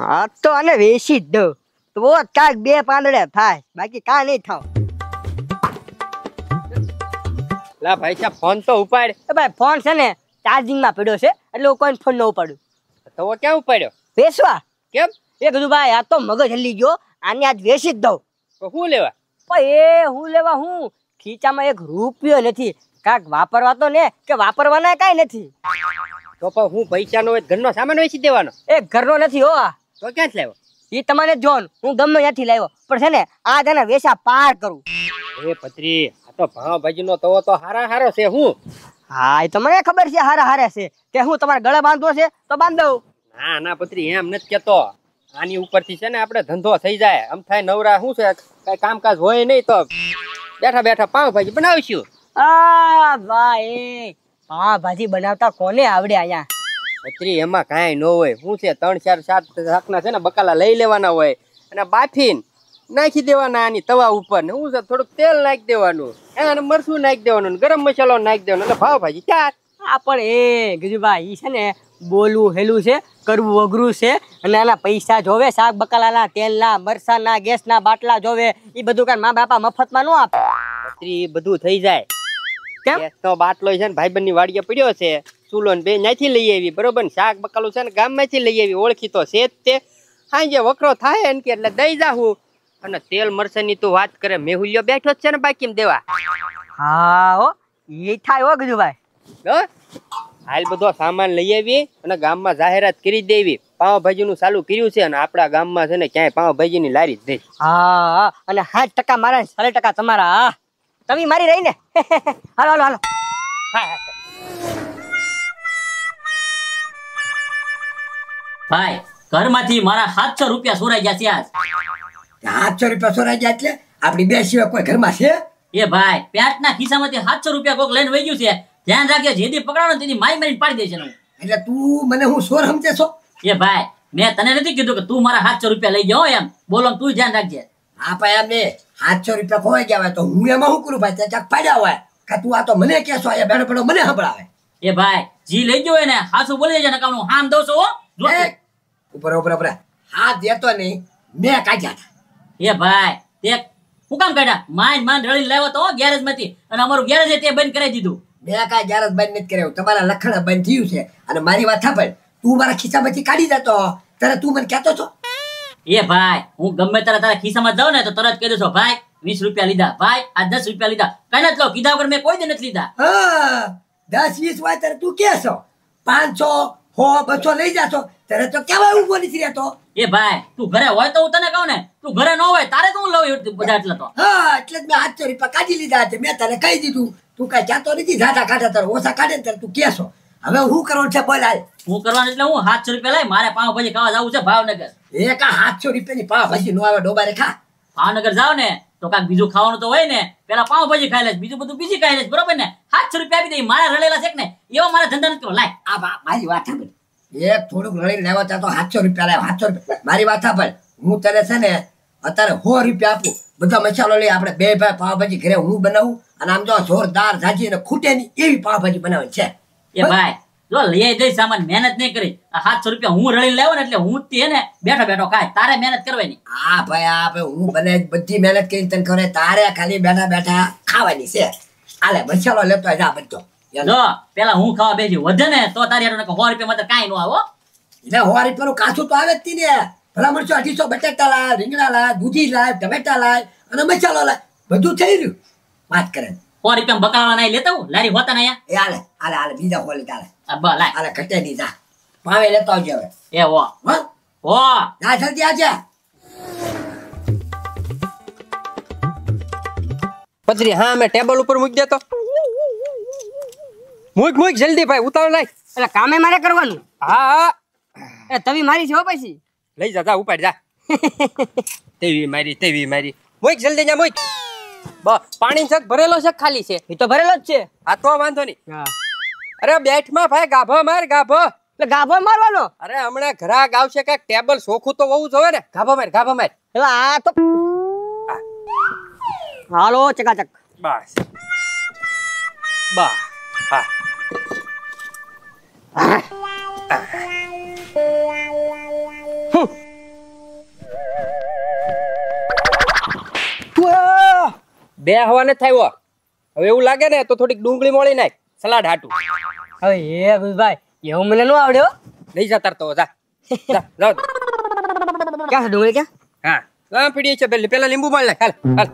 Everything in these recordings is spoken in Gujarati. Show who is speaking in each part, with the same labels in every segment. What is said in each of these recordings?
Speaker 1: હા તો અને વેસી જ દઉં તો કાંઈક બે પાંદડે થાય બાકી કાંઈ નહીં થાવ લા ભાઈ સાહેબ ફોન તો ઉપાડ એ ભાઈ ફોન છે ને ચાર્જિંગ માં પડ્યો છે એટલે કોઈ ફોન ન ઉપાડું તો ક્યાં ઉપાડ્યો વેચવા કેમ એ કીધું ભાઈ આ તો મગજ હલી ગયો આને આજ વેસી જ દઉં તો શું લેવા પણ એ હું લેવા હું ખીચામાં એક રૂપિયો નથી કાંક વાપરવા તો ને કે વાપરવાના કાંઈ નથી તો પણ હું પૈસાનો એક ઘરનો સામાન વેચી દેવાનો એ ઘરનો નથી હો આ તો ક્યાંથી લાવ્યો એ તમારે જોન હું ગમે ત્યાંથી લાવ્યો પણ છે ને આ તને વેસા પાર કરું એ પત્રી આ તો ભાવ ભાજીનો તવો તો હારા હારો છે હું હા એ તમને ખબર છે હારા હારે છે કે હું તમારે ગળે બાંધો છે તો બાંધો ના ના પત્રી એમ નથી કેતો આની ઉપરથી છે ને આપણે ધંધો થઈ જાય આમ થાય નવરા શું છે કઈ કામકાજ હોય નહીં તો બેઠા બેઠા પાવ બનાવીશું આ ભાઈ પાવભાજી બનાવતા કોને આવડે અહીંયા અત્રી એમાં કાંઈ ન હોય શું છે ત્રણ ચાર સાત શાકના છે ને બકાલા લઈ લેવાના હોય અને બાફીને નાખી દેવાના આની તવા ઉપર ને શું છે થોડુંક તેલ નાખી દેવાનું અને મરચું નાખી દેવાનું ગરમ મસાલો નાખી દેવાનો એટલે ભાવ ભાજી ચાર આ પણ એ ગીજુભાઈ છે ને બોલવું હેલું છે કરવું અઘરું છે અને આના પૈસા જોવે શાક બકાલાના તેલના મરસાના ગેસના બાટલા જોવે એ બધું કાંઈ મા બાપા મફતમાં ન આપે બધું થઈ જાય કેમ તો બાટલો છે ને ભાઈબંધની વાડીએ પડ્યો છે ચૂલો ને બે ત્યાંથી લઈ આવી બરોબર ને શાક બકાલું છે ને ગામ માંથી લઈ આવી ઓળખી તો છે તે હા જે વકરો થાય એને કે એટલે દઈ જાહું અને તેલ મરચાની તું વાત કરે મેહુલ્યો બેઠો છે ને બાકી દેવા હા હો એ થાય હો ગજુભાઈ હો હાલ બધો સામાન લઈ આવી અને ગામમાં જાહેરાત કરી દેવી પાવભાજી નું ચાલુ કર્યું છે અને આપણા ગામમાં છે ને ક્યાંય પાવભાજી ની લારી જ નહીં હા અને સાત ટકા મારા સાડા ટકા તમારા તમે
Speaker 2: મારી રહી ને હાલો હાલો હાલો હા હા ભાઈ ઘરમાંથી મારા સાતસો રૂપિયા ચોરાઈ ગયા છે આજ સાતસો રૂપિયા ચોરાઈ ગયા એટલે આપણી બે સિવાય કોઈ ઘરમાં છે એ ભાઈ પેટના ખિસ્સામાંથી સાતસો રૂપિયા કોક લઈને વહી ગયું છે ધ્યાન રાખજો જેથી પકડાણો તેથી મારી મારી પાડી દેશે એટલે તું મને હું સોર સમજે છો એ ભાઈ મેં તને નથી કીધું કે તું મારા સાતસો રૂપિયા લઈ ગયો એમ બોલો તું ધ્યાન રાખજે હા ભાઈ એમ ને સાતસો રૂપિયા ખોવાઈ ગયા હોય તો હું એમાં શું કરું ભાઈ ત્યાં ચાક ફાયદા હોય કે તું આ તો મને કહેશો એ બેડો બેડો મને સંભળાવે એ ભાઈ જી લઈ ગયો હોય ને હાસુ બોલી દેજે ને કામ હું હામ દઉં છું ઉપર ઉપર ઉપર હાથ દેતો નહીં મેં કાઢ્યા હતા એ ભાઈ તે હું કામ કાઢ્યા માન માન રળી લાવ્યો તો ગેરેજ માંથી અને અમારું ગેરેજ તે બંધ કરાવી દીધું
Speaker 1: મેં કાંઈ ગેરેજ બંધ નથી કર્યું તમારા લખણ બંધ થયું છે અને મારી વાત પણ તું મારા ખિસ્સામાંથી કાઢી દેતો તારે તું મને કહેતો છો
Speaker 2: એ ભાઈ હું ગમે ત્યારે તારા ખિસ્સામાં જાઉં ને તો તરત કહી દઉં ભાઈ વીસ રૂપિયા લીધા ભાઈ આ દસ રૂપિયા લીધા કઈ નથી લો કીધા વગર મેં કોઈ દે નથી
Speaker 1: લીધા દસ વીસ વાત તું કે છો પાંચસો
Speaker 2: હો બસો લઈ જાશો ત્યારે તો કેવા હું બોલી થી રહેતો એ ભાઈ તું ઘરે હોય તો હું તને કહું ને તું ઘરે ન હોય તારે તો હું લઉં બધા એટલે તો હા એટલે જ મેં હાથસો રૂપિયા કાઢી લીધા છે મેં
Speaker 1: તને કહી દીધું તું કઈ જાતો નથી ઝાટા કાઢા તારે ઓછા કાઢે ને તારે તું કેશો હવે હું કરવાનું છે બોલ
Speaker 2: હાલ હું કરવાનું એટલે હું સાતસો રૂપિયા લઈ મારે પાવ ભાજી ખાવા જવું છે ભાવનગર એ કા સાતસો રૂપિયાની પાવ ભાજી નો આવે ડોબારે ખા ભાવનગર જાવ ને તો કાંક બીજું ખાવાનું તો હોય ને પેલા પાવભાજી ખાઈ લેશ બીજું બધું બીજી ખાઈ લેશ બરોબર ને સાતસો રૂપિયા આપી દે મારા રડેલા છે ને એવા મારા ધંધા નથી લાય આ મારી વાત
Speaker 1: એ થોડુંક રડી લેવા ત્યાં તો સાતસો રૂપિયા લાવ સાતસો રૂપિયા મારી વાત ભાઈ હું તને છે ને અત્યારે સો રૂપિયા આપું બધા મસાલો લઈ આપણે બે ભાઈ પાવભાજી ઘરે હું બનાવું
Speaker 2: અને આમ જો જોરદાર ઝાજી અને ખૂટે ની એવી પાવભાજી બનાવે છે એ ભાઈ જો લઈ દઈ સામાન મહેનત નહીં કરી સાતસો રૂપિયા હું રળી લાવ્યો ને એટલે હું તેને ને બેઠો બેઠો ખાય તારે મહેનત કરવાની
Speaker 1: હા ભાઈ હા ભાઈ હું બને બધી મહેનત કરી તને ખબર તારે ખાલી બેઠા બેઠા ખાવાની છે
Speaker 2: આલે મસાલો લેતો જા બધો જો પેલા હું ખાવા બેસી વધે ને તો તારી યાર સો રૂપિયા માં કાંઈ નો આવો એટલે સો રૂપિયા કાચું તો આવે જ ને ભલા મરચો અઢીસો બટાટા
Speaker 1: લાય રીંગણા લાય દૂધી લાય ટમેટા લાય અને મસાલો લાય બધું થઈ રહ્યું વાત કરે
Speaker 2: સો રૂપિયા બકાળવા નાય લેતા લારી હોતા ના એ હાલે હાલે હાલે બીજા ખોલી ચાલે આ લાય હાલે ઘટે દીધા ભાવે લેતો આવજો હવે એ હો હો ના જલ્દી આવજે
Speaker 1: પતરી હા મેં ટેબલ ઉપર મૂક મૂકી તો મૂક મૂક જલ્દી ભાઈ ઉતારો લાય એટલે કામે મારે કરવાનું હા હા એ તવી મારી છે હો પછી લઈ જા જા ઉપાડ જા તેવી મારી તેવી મારી મૂક જલ્દી જા મૂક પાણી જગ ભરેલો છે ખાલી છે એ તો ભરેલો જ છે આ તો વાંધો નહીં અરે બેઠ માં ભાઈ ગાભો માર ગાભો એટલે ગાભો મારવાનો અરે હમણાં ઘરાક આવશે કે ટેબલ સોખું તો હોવું જોવે ને ગાભો માર ગાભો માર એટલે આ તો હાલો ચકાચક બસ બા હા બે હવાને થાય હવે એવું લાગે ને તો થોડીક ડુંગળી મળી નાખ સલાડ હાટું હવે એ ભાઈ એવું મને ન આવડ્યો નહીં જતા તો જા ક્યાં ડુંગળી ક્યાં
Speaker 2: હા હા પીડી છે પેલી પેલા લીંબુ મળે નાખ હાલ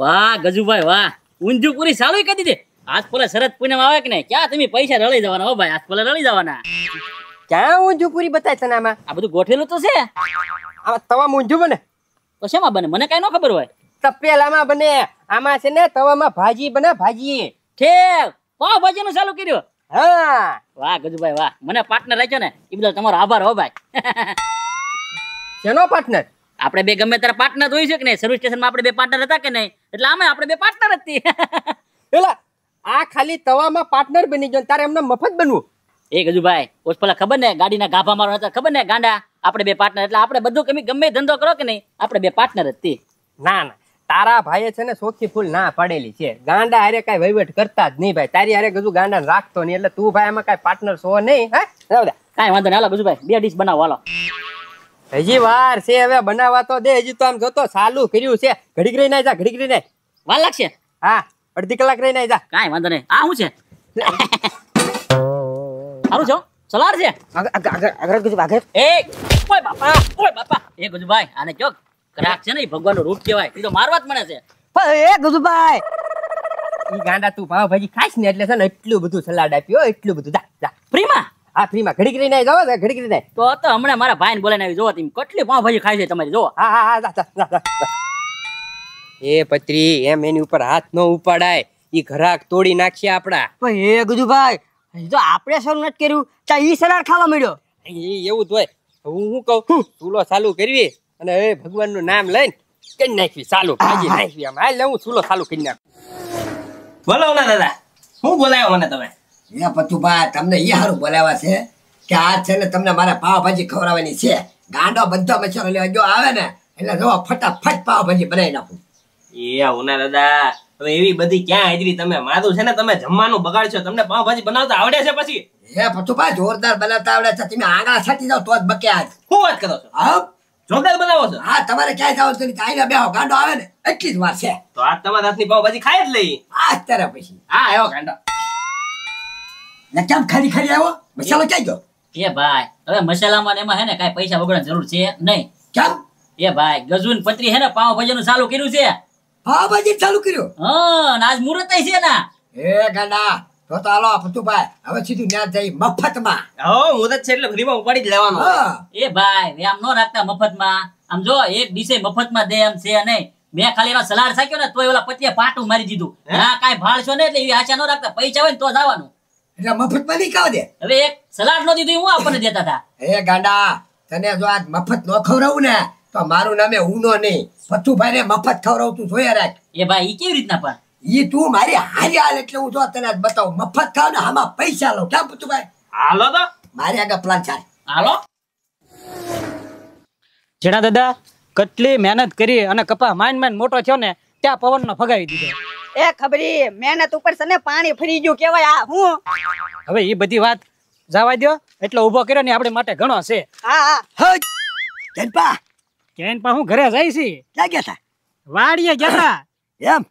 Speaker 2: વાહ ગજુભાઈ વાહ ઊંધું પૂરી સાલું કરી દીધી આજ પોલે શરદ પૂનમ આવે કે નહીં ક્યાં તમે પૈસા રળી જવાના હો ભાઈ આજ પોલે રળી જવાના ક્યાં ઊંધું પૂરી બતાય છે આમાં આ બધું ગોઠેલું તો છે આ તવા ઊંધું બને તો શેમાં બને મને કઈ ન ખબર હોય
Speaker 1: તપેલામાં બને આમાં છે ને તવામાં ભાજી બને ભાજી ઠેક પાવ
Speaker 2: ભાજી નું ચાલુ કર્યું હા વાહ ગજુભાઈ વાહ મને પાર્ટનર રાખ્યો ને એ બદલ તમારો આભાર હો ભાઈ શેનો પાર્ટનર આપણે બે ગમે ત્યારે પાર્ટનર હોય છે કે નહીં સર્વિસ સ્ટેશનમાં આપણે બે પાર્ટનર હતા કે નહીં એટલે આમાં આપણે બે પાર્ટનર જ હતી એટલે આ ખાલી તવામાં પાર્ટનર બની ગયો તારે એમને મફત બનવું એ ગજુભાઈ ઓછ પેલા ખબર ને ગાડીના ગાભા મારો હતા ખબર ને ગાંડા આપણે બે પાર્ટનર એટલે આપણે બધું કમી ગમે ધંધો કરો કે નહીં આપણે બે પાર્ટનર જ તે ના
Speaker 1: ના તારા ભાઈએ છે ને સોખી ફૂલ ના પડેલી છે ગાંડા હારે કઈ વહીવટ કરતા જ નહીં ભાઈ તારી હારે ગજુ ગાંડા રાખતો નહીં એટલે તું ભાઈ એમાં કઈ પાર્ટનર છો નહીં હે કઈ વાંધો નહીં હાલો ગજુભાઈ બે ડીશ બનાવો હાલો હજી વાર છે હવે બનાવવા તો દે હજી તો આમ જોતો સાલું કર્યું છે
Speaker 2: ઘડીક રહી નાય જા ઘડીક રહી નાય વાર લાગશે હા અડધી કલાક રહી નાય જા કઈ વાંધો નહીં આ શું છે સારું છો સલાડ છે આગળ ગુજુ આગળ એ ઓય બાપા ઓય બાપા એ ગુજુભાઈ આને ચોક ક્રાક છે ને ભગવાન રૂપ કહેવાય એ તો મારવા જ મને છે
Speaker 1: એ ગુજુભાઈ ઈ ગાંડા તું ભાવ ભાજી ખાસ ને એટલે છે ને એટલું બધું સલાડ આપ્યો એટલું બધું જા જા ફ્રીમાં આ ફ્રીમાં ઘડી કરી નાય જાવ ઘડીકરી કરી નાય
Speaker 2: તો તો હમણાં મારા ભાઈને બોલાઈને આવી જોવો તમે કેટલી પાવ ભાઈ ખાઈ છે તમારી જો હા હા હા જા જા જા
Speaker 1: એ પત્રી એમ એની ઉપર હાથ નો ઉપાડાય ઈ ઘરાક તોડી નાખશે આપડા પણ એ ગુજુભાઈ જો આપણે સર નથી કર્યું તા ઈ સરાર ખાવા મળ્યો એવું જ હું શું કહું ચૂલો ચાલુ કરવી અને એ ભગવાનનું નામ લઈને કરી નાખવી ચાલુ ભાજી નાખવી આમ હાલ હું ચૂલો ચાલુ કરી નાખું બોલો ના દાદા શું બોલાવ્યો મને તમે એ પતુભા તમને એ સારું બોલાવ્યા છે કે આ છે ને તમને મારા પાવભાજી ખવડાવવાની છે ગાંડો બધો મચ્છરો લેવા જો આવે ને એટલે જો ફટાફટ પાવભાજી બનાવી નાખું એ હું ના દાદા હવે એવી બધી ક્યાં હાજરી તમે મારું છે ને તમે જમવાનું બગાડશો તમને પાવભાજી બનાવતા આવડે છે પછી હે પઠુભા જોરદાર બનાવતા આવડે છે તમે આંગળા છાટી જાવ તો જ બકે આજ શું વાત કરો છો હા જોરદાર બનાવો છો હા તમારે ક્યાંય જાવ તો કાઈ બેહો ગાંડો આવે ને એટલી જ વાર છે તો આ તમારા હાથની પાવભાજી ખાઈ જ લઈ આ અત્યારે પછી હા આવ્યો ગાંડો ને કેમ ખાલી ખાલી આવ્યો મસાલો ક્યાં ગયો
Speaker 2: એ ભાઈ હવે મસાલામાં એમાં હે ને કાઈ પૈસા વગર જરૂર છે નહીં કેમ એ ભાઈ ગજુન પત્રી હે ને પાવભાજી નું ચાલુ કર્યું છે હા
Speaker 1: ભાઈ ચાલુ કર્યો
Speaker 2: હા આજ મુહૂર્ત છે ના
Speaker 1: એ ગાંડા તો તો હાલો પતુભાઈ હવે સીધું ન્યા જઈ મફતમાં
Speaker 2: હો મુદત છે એટલે ફ્રીમાં ઉપાડી જ લેવાનો એ ભાઈ વ્યામ નો રાખતા મફતમાં આમ જો એક ડીસે મફતમાં દે એમ છે નહીં મેં ખાલી એનો સલાડ સાક્યો ને તોય ઓલા પતિએ પાટું મારી દીધું હા કાઈ ભાળશો ને એટલે એવી આશા ન રાખતા પૈસા હોય ને તો જવાનું એટલે મફતમાં નહીં ખાવા દે હવે એક સલાડ નો દીધું હું આપણને દેતા હતા
Speaker 1: એ ગાંડા તને જો આ મફત નો ખવડાવું ને તો મારું નામે ઉનો નહીં પથ્થુભાઈ ને મફત ખવડાવતું જોયા રાખ એ ભાઈ કેવી રીતના પણ ઈ તું મારી હારી હાલ એટલે હું જો તને બતાવું મફત ખાવ ને આમાં પૈસા લો કેમ પથ્થુભાઈ હાલો તો મારી આગળ પ્લાન ચાલ હાલો જેણા દાદા કેટલી મહેનત કરી અને કપા માન માન મોટો થયો ને ત્યાં પવન નો ફગાવી દીધો એ ખબરી મહેનત ઉપર છે ને પાણી ફરી ગયું કેવાય આ હું હવે એ બધી વાત જવા દો એટલો ઉભો કર્યો ને આપણે માટે ઘણો છે હા હા ધનપા કેન પા હું ઘરે જાય છે ક્યાં ગયા હતા વાડીએ ગયા હતા એમ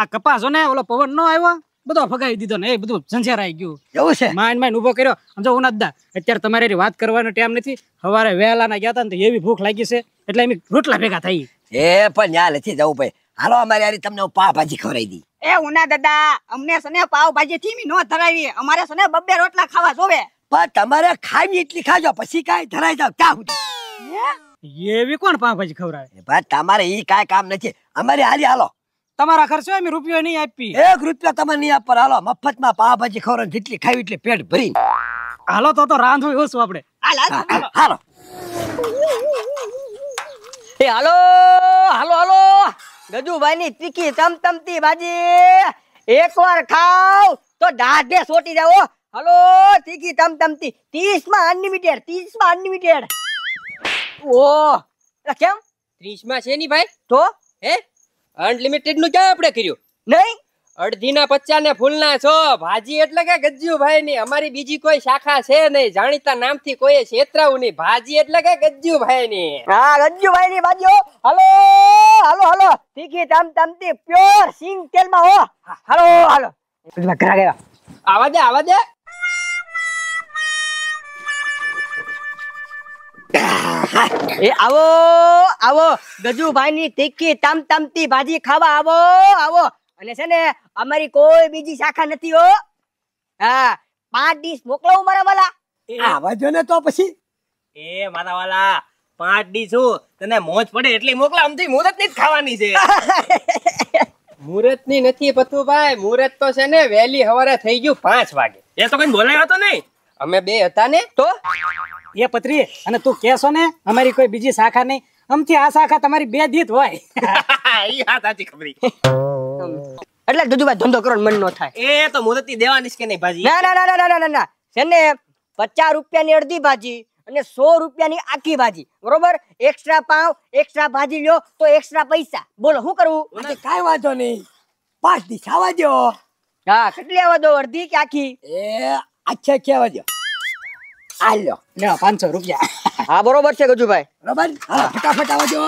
Speaker 1: આ કપાસ ને ઓલો પવન નો આવ્યો બધો ફગાવી દીધો ને એ બધું ઝંઝેરાઈ ગયું એવું છે માઇન માઇન ઉભો કર્યો સમજો ઉનાદા અત્યારે તમારે વાત કરવાનો ટાઈમ નથી સવારે વહેલા ના ગયા હતા ને એવી ભૂખ લાગી છે એટલે એમ રોટલા ભેગા થઈ એ પણ ન્યા લેથી જવું ભાઈ હાલો અમારે યારી તમને પાવ ભાજી ખવડાવી દી એ ઉના દાદા અમને સને પાવ ભાજી થી નો ધરાવી અમારે સને બબ્બે રોટલા ખાવા જોવે પણ તમારે ખાવી એટલી ખાજો પછી કાઈ ધરાઈ જાવ ક્યાં સુધી એવી કોણ પાંભાજી ખવડાવે ભાઈ તમારે ઈ કાંઈ કામ નથી અમારી હારી હાલો તમારા ખર્ચો એમ રૂપિયો નહીં આપી એક રૂપિયો તમે નહીં આપવા હાલો મફતમાં પાવભાજી ખવડાવે જેટલી ખાવી એટલી પેટ ભરી હાલો તો તો રાંધવું ઓછું આપણે હાલો એ હાલો હાલો હાલો ગજુભાઈ ની તીખી તમતમતી ભાજી એક વાર ખાવ તો દાઢે સોટી જાવ હાલો તીખી તમતમતી 30 માં અનલિમિટેડ ત્રીસ માં અનલિમિટેડ ઓ કેમ ત્રીસમાં છે ની ભાઈ તો હે અનલિમિટેડ નું ક્યાં આપણે કર્યું નહીં અડધીના પચાસ ને ફૂલના છો ભાજી એટલે કે ગજ્જુ ભાઈ ની અમારી બીજી કોઈ શાખા છે નહીં જાણીતા નામથી કોઈ છેતરાવું નહીં ભાજી એટલે કે ગજ્જુ ભાઈ ની હા ગજ્જુ ભાઈ ની ભાજીઓ હલો હલો હલો તીખી તમ તમતી પ્યોર સિંગ તેલમાં હો હલો હલો ઘરા ગયા આવા દે આવા દે એ આવો આવો ગજુભાઈ ની તીખી તમ તમતી ભાજી ખાવા આવો આવો અને છે ને અમારી કોઈ બીજી શાખા નથી હો હા પાંચ ડીશ મોકલાવું મારા વાલા આવા જો ને તો પછી એ મારા વાલા પાંચ ડીશ હું તને મોજ પડે એટલી મોકલા આમથી મુહૂર્ત ની જ ખાવાની છે મુહૂર્ત ની નથી પથુભાઈ મુહૂર્ત તો છે ને વહેલી સવારે થઈ ગયું પાંચ વાગે એ તો કઈ બોલાયો હતો નહીં અમે બે હતા ને તો એ પત્રી અને તું કેસો ને અમારી કોઈ બીજી શાખા નહીં અમથી આ શાખા તમારી બે દીત હોય એટલે દુદુભાઈ ધંધો કરો મન નો થાય એ તો મુદતી દેવાની કે નહીં ભાજી ના ના ના ના ના ના છે પચાસ રૂપિયાની અડધી ભાજી અને સો રૂપિયાની આખી ભાજી બરોબર એક્સ્ટ્રા પાવ એક્સ્ટ્રા ભાજી લ્યો તો એક્સ્ટ્રા પૈસા બોલો શું કરવું કાંઈ વાંધો નહીં પાંચ દિસ આવવા દો હા કેટલી આવા દો અડધી કે આખી એ આખી આખી આવવા આલ્યો લે પાંચસો રૂપિયા હા બરોબર છે ગજુભાઈ બરોબર હા ફટાફટ આવજો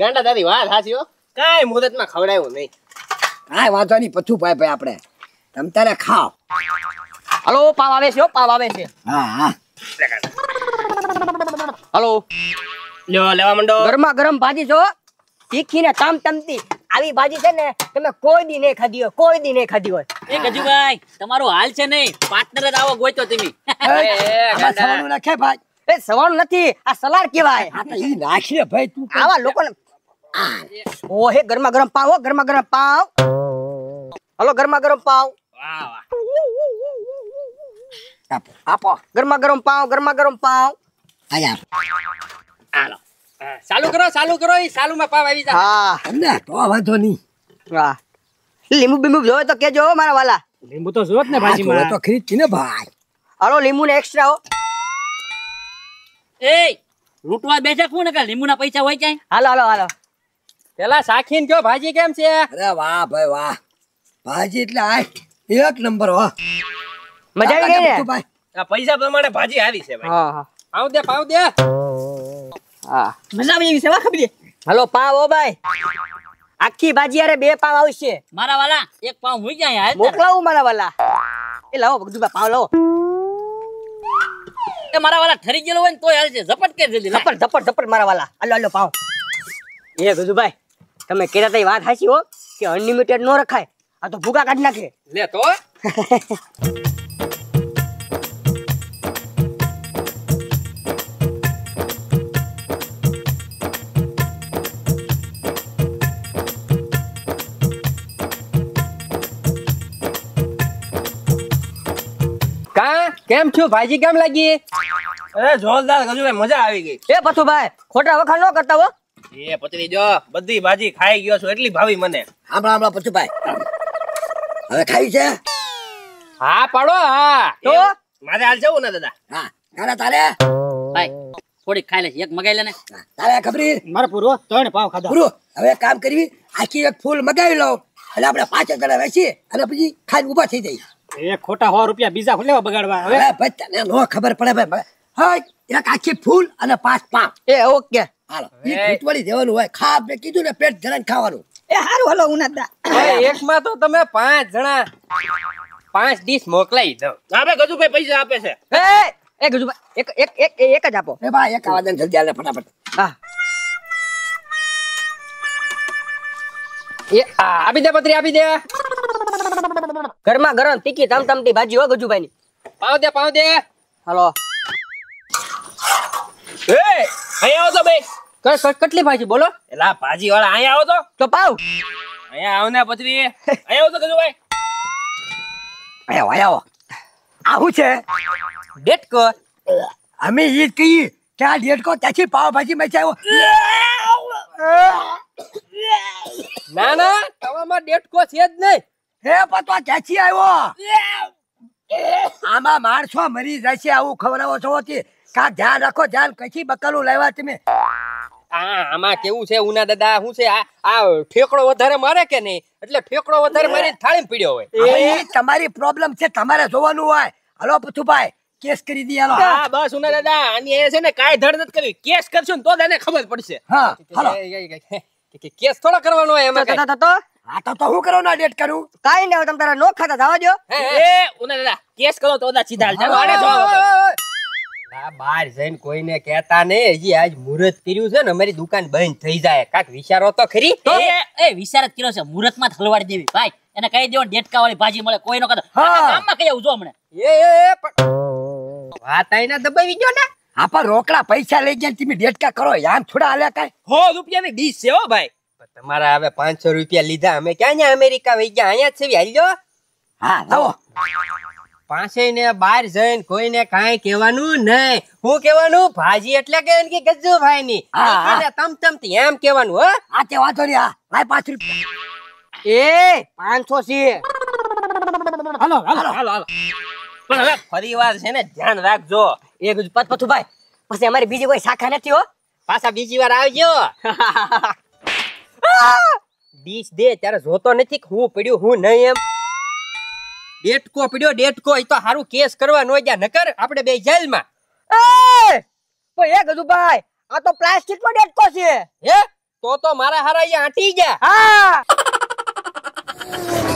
Speaker 1: ગાંડા તારી વાત સાચી હો કાંઈ મુદતમાં ખવડાવ્યું નહીં કાંઈ વાંધો નહીં પથ્થું ભાઈ ભાઈ આપણે તમ તારે ખાઓ હલો પાવ આવે છે હો પાવ આવે છે હા હા હલો લેવા મંડો ગરમા ગરમ ભાજી છો તીખી ને તમ તમતી આવી ભાજી છે ને તમે કોઈ દી નહીં ખાધી હોય કોઈ દી નહીં ખાધી હોય એ
Speaker 2: ગજુભાઈ તમારો હાલ છે નહીં પાર્ટનર જ આવો ગોઈતો તમે સવાનું
Speaker 1: નાખે ભાઈ એ સવાનું નથી આ સલાડ કેવાય હા તો ઈ નાખીને ભાઈ તું આવા લોકોને ઓહે ગરમા ગરમ પાવ ગરમા ગરમ પાવ હલો ગરમા ગરમ પાવ આપો આપો ગરમા ગરમ પાવ ગરમા ગરમ પાવ આયા આલો ચાલુ કરો ચાલુ કરો એ સાલુમાં પાવ આવી જાય હા અમને તો વાંધો નહીં વાહ લીંબુ બીંબુ જોવે તો કેજો મારા વાલા લીંબુ તો જોત ને ભાજી માં તો ખરીદ ને ભાઈ
Speaker 2: અરો લીંબુ ને એક્સ્ટ્રા હો એ લૂંટવા બેઠા કોણ કે લીંબુ ના પૈસા હોય ક્યાંય હાલો હાલો હાલો પેલા સાખીન કયો ભાજી કેમ છે અરે વાહ ભાઈ વાહ
Speaker 1: ભાજી એટલે આ એક નંબર હો
Speaker 2: મજા આવી ગઈ
Speaker 1: ને પૈસા પ્રમાણે ભાજી આવી છે ભાઈ હા હા પાવ દે પાવ દે
Speaker 2: હા મજા આવી એવી સેવા ખબરી હાલો પાવ ઓ ભાઈ આખી ભાજી અરે બે પાવ આવશે મારા વાલા એક પાવ હું જાય હાલ મોકલાવું મારા વાલા
Speaker 1: એ લાવો ભગદુબા પાવ લાવો
Speaker 2: એ મારા વાલા ઠરી ગયેલો હોય ને તોય હાલશે
Speaker 1: ઝપટ કે જલ્દી ઝપટ ઝપટ ઝપટ મારા વાલા હાલો હાલો પાવ એ ભાઈ તમે કહેતા તઈ વાત સાચી હો કે અનલિમિટેડ નો રખાય આ તો ભૂગા કાઢી નાખે લે તો કેમ છો ભાઈજી કેમ લાગી અરે જોરદાર ગજુભાઈ મજા આવી ગઈ એ પથુભાઈ ખોટા વખાણ ન કરતા હો એ પતરી જો બધી ભાજી ખાઈ ગયો છો એટલી ભાવી મને હાંભળા હાંભળા પથુભાઈ હવે ખાઈ છે હા
Speaker 2: પાડો હા તો મારે હાલ જવું ને દાદા હા તારે તારે ભાઈ થોડીક ખાઈ લેશ એક મગાઈ ને
Speaker 1: તારે ખબરી મારે પૂરો ત્રણ પાવ ખાધા પૂરો હવે કામ કરવી આખી એક ફૂલ મગાવી લઉં અને આપણે પાંચ જણા વેચીએ અને પછી ખાઈને ઊભા થઈ જઈએ એ ખોટા સો રૂપિયા બીજા લેવા બગાડવા હવે ભાઈ તને નો ખબર પડે ભાઈ હા એક આખી ફૂલ અને પાંચ પાપ એ ઓકે હાલો ઈ ફૂટવાળી દેવાનું હોય ખા મે કીધું ને પેટ ધરાઈને ખાવાનું એ હારું હલો ઉનાદા એક માં તો તમે પાંચ જણા પાંચ ડીશ મોકલાઈ દો હવે ગજુભાઈ પૈસા આપે છે એ એ ગજુભાઈ એક એક એક એક જ આપો એ ભાઈ એક આવાજ જલ્દી આલે ફટાફટ હા એ આપી દે પત્રી આપી દે ગરમા ગરમ તીખી તમતમતી ભાજી હો ગજુભાઈ ની પાવ દે પાવ દે હાલો એ અહીંયા આવો તો ભાઈ કેટલી ભાજી બોલો એલા ભાજી વાળા અહીંયા આવો તો તો પાવ અહીંયા આવ ને પથરી અહીંયા આવો તો ગજુભાઈ અહીંયા આવો આવું છે ડેટ કો અમે ઈ કહીએ કે આ ડેટ કો ત્યાંથી પાવ ભાજી આવ્યો ના ના તમામાં ડેટ કો છે જ નહીં હે પતો ક્યાંથી આવ્યો આમાં માણસો મરી જશે આવું ખવડાવો છો કા ધ્યાન રાખો ધ્યાન કશી બકાલું લેવા તમે આમાં કેવું છે ઉના દાદા શું છે આ ઠેકડો વધારે મારે કે નહીં એટલે ઠેકડો વધારે મારી થાળી પીડ્યો હોય એ તમારી પ્રોબ્લેમ છે તમારે જોવાનું હોય હલો પથુભાઈ કેસ કરી દે હાલો હા બસ ઉના દાદા આની એ છે ને કાઈ ધડ નથી કરી કેસ કરશું ને તો તને ખબર પડશે હા હાલો કેસ થોડો કરવાનો હોય એમાં તો હા તો તો હું કરો ના ડેટ કરું કાઈ ના તમે તારા નો ખાતા જવા દો એ ઉને
Speaker 2: દાદા કેસ કરો તો દા સીધા જાવ આને જવાબ
Speaker 1: ના બહાર જઈને કોઈને કહેતા ને હજી આજ મુરત કર્યું છે ને અમારી દુકાન બંધ થઈ જાય કાક વિચારો તો ખરી
Speaker 2: એ વિચાર જ કર્યો છે મુહૂર્ત માં હલવાડી દેવી ભાઈ એને કહી દેવો ડેટકા વાળી ભાજી મળે કોઈનો કદા ગામમાં કહી આવું હમણે
Speaker 1: એ પણ વાત આઈને દબાવી ગયો ને આપા રોકડા પૈસા લઈ ગયા તમે ડેટકા કરો યાર થોડા આલ્યા કાય હો રૂપિયાની ડીશ છે હો ભાઈ તમારા હવે પાંચસો રૂપિયા લીધા અમે ક્યાં અમેરિકા વહી ગયા અહીંયા છે હાલજો હા લાવો પાસે ને બહાર જઈને કોઈને કાંઈ કહેવાનું નહીં હું કહેવાનું ભાજી એટલે કે એની ગજ્જુ ભાઈ ની તમ તમ એમ કહેવાનું હો આ તે વાંધો નહીં લાય પાંચ રૂપિયા એ પાંચસો છે હાલો હાલો હાલો હાલો પણ હવે ફરી વાર છે ને ધ્યાન રાખજો એક પત ભાઈ પછી અમારી બીજી કોઈ શાખા નથી હો પાછા બીજી વાર આવજો ડીશ દે ત્યારે જોતો નથી હું પડ્યું હું નહીં એમ ડેટકો પડ્યો ડેટકો એ તો હારું કેસ કરવા નો ગયા નકર આપણે બે જેલમાં એ પણ એ ગજુભાઈ આ તો પ્લાસ્ટિક નો ડેટકો છે હે તો તો મારા હારા અહીંયા આટી ગયા
Speaker 2: હા